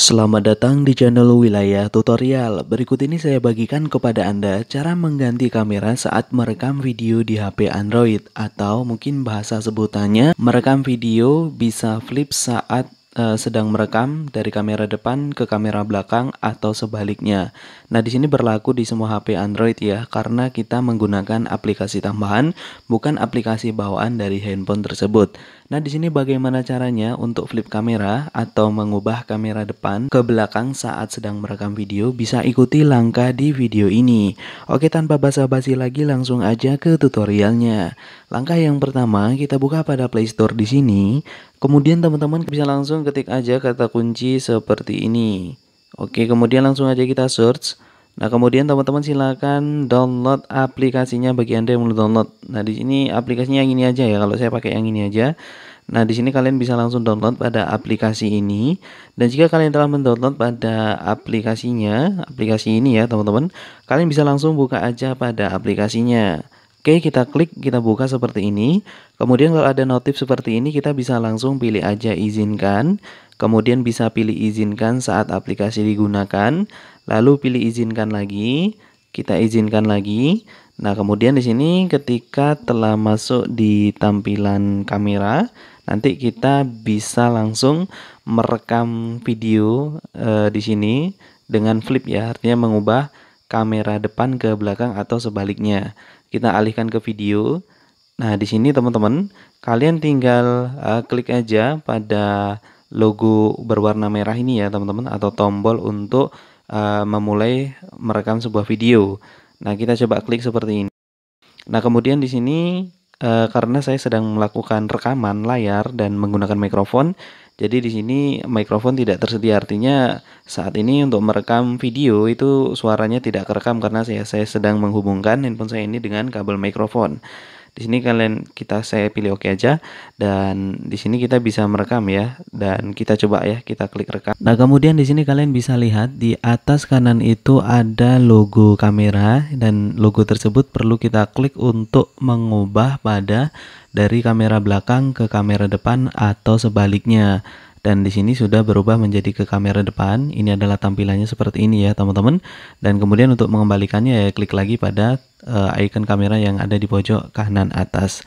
Selamat datang di channel Wilayah Tutorial. Berikut ini saya bagikan kepada Anda cara mengganti kamera saat merekam video di HP Android atau mungkin bahasa sebutannya merekam video bisa flip saat Eh, sedang merekam dari kamera depan ke kamera belakang atau sebaliknya. Nah, di sini berlaku di semua HP Android ya, karena kita menggunakan aplikasi tambahan, bukan aplikasi bawaan dari handphone tersebut. Nah, di sini bagaimana caranya untuk flip kamera atau mengubah kamera depan ke belakang saat sedang merekam video? Bisa ikuti langkah di video ini. Oke, tanpa basa-basi lagi langsung aja ke tutorialnya. Langkah yang pertama, kita buka pada Play Store di sini. Kemudian teman-teman bisa langsung ketik aja kata kunci seperti ini. Oke, kemudian langsung aja kita search. Nah, kemudian teman-teman silakan download aplikasinya bagi Anda yang belum download. Nah, di sini aplikasinya yang ini aja ya. Kalau saya pakai yang ini aja. Nah, di sini kalian bisa langsung download pada aplikasi ini. Dan jika kalian telah mendownload pada aplikasinya, aplikasi ini ya, teman-teman, kalian bisa langsung buka aja pada aplikasinya. Oke, kita klik, kita buka seperti ini. Kemudian kalau ada notif seperti ini, kita bisa langsung pilih aja izinkan. Kemudian bisa pilih izinkan saat aplikasi digunakan. Lalu pilih izinkan lagi. Kita izinkan lagi. Nah, kemudian di sini ketika telah masuk di tampilan kamera, nanti kita bisa langsung merekam video e, di sini dengan flip ya, artinya mengubah kamera depan ke belakang atau sebaliknya kita alihkan ke video. Nah, di sini teman-teman, kalian tinggal uh, klik aja pada logo berwarna merah ini ya, teman-teman, atau tombol untuk uh, memulai merekam sebuah video. Nah, kita coba klik seperti ini. Nah, kemudian di sini uh, karena saya sedang melakukan rekaman layar dan menggunakan mikrofon, jadi di sini mikrofon tidak tersedia, artinya saat ini untuk merekam video itu suaranya tidak kerekam karena saya, saya sedang menghubungkan handphone saya ini dengan kabel mikrofon. Di sini kalian kita saya pilih oke OK aja dan di sini kita bisa merekam ya dan kita coba ya kita klik rekam. Nah, kemudian di sini kalian bisa lihat di atas kanan itu ada logo kamera dan logo tersebut perlu kita klik untuk mengubah pada dari kamera belakang ke kamera depan atau sebaliknya dan di sini sudah berubah menjadi ke kamera depan. Ini adalah tampilannya seperti ini ya, teman-teman. Dan kemudian untuk mengembalikannya ya klik lagi pada uh, icon kamera yang ada di pojok kanan atas.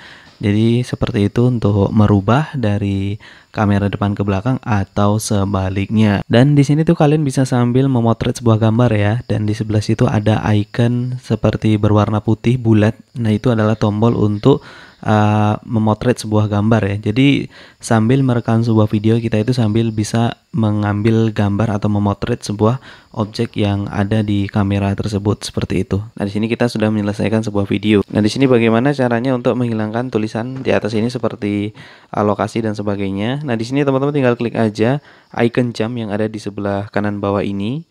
Jadi seperti itu untuk merubah dari kamera depan ke belakang atau sebaliknya. Dan di sini tuh kalian bisa sambil memotret sebuah gambar ya. Dan di sebelah situ ada icon seperti berwarna putih bulat. Nah, itu adalah tombol untuk Eh, memotret sebuah gambar ya. Jadi sambil merekam sebuah video kita itu sambil bisa mengambil gambar atau memotret sebuah objek yang ada di kamera tersebut seperti itu. Nah, di sini kita sudah menyelesaikan sebuah video. Nah, di sini bagaimana caranya untuk menghilangkan tulisan di atas ini seperti alokasi eh, dan sebagainya. Nah, di sini teman-teman tinggal klik aja icon jam yang ada di sebelah kanan bawah ini.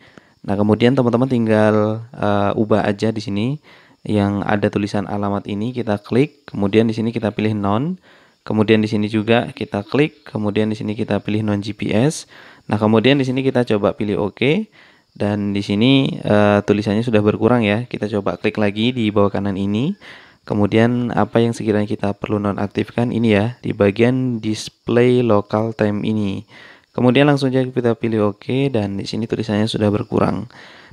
Nah, kemudian teman-teman tinggal uh, ubah aja di sini yang ada tulisan alamat ini kita klik, kemudian di sini kita pilih non, kemudian di sini juga kita klik, kemudian di sini kita pilih non GPS. Nah, kemudian di sini kita coba pilih OK dan di sini uh, tulisannya sudah berkurang ya. Kita coba klik lagi di bawah kanan ini. Kemudian apa yang sekiranya kita perlu nonaktifkan ini ya di bagian display local time ini. Kemudian langsung saja kita pilih OK dan di sini tulisannya sudah berkurang.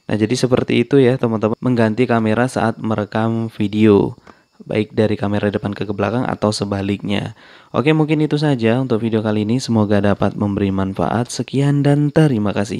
Nah, jadi seperti itu ya, teman-teman, mengganti kamera saat merekam video baik dari kamera depan ke belakang atau sebaliknya. Oke, mungkin itu saja untuk video kali ini. Semoga dapat memberi manfaat. Sekian dan terima kasih.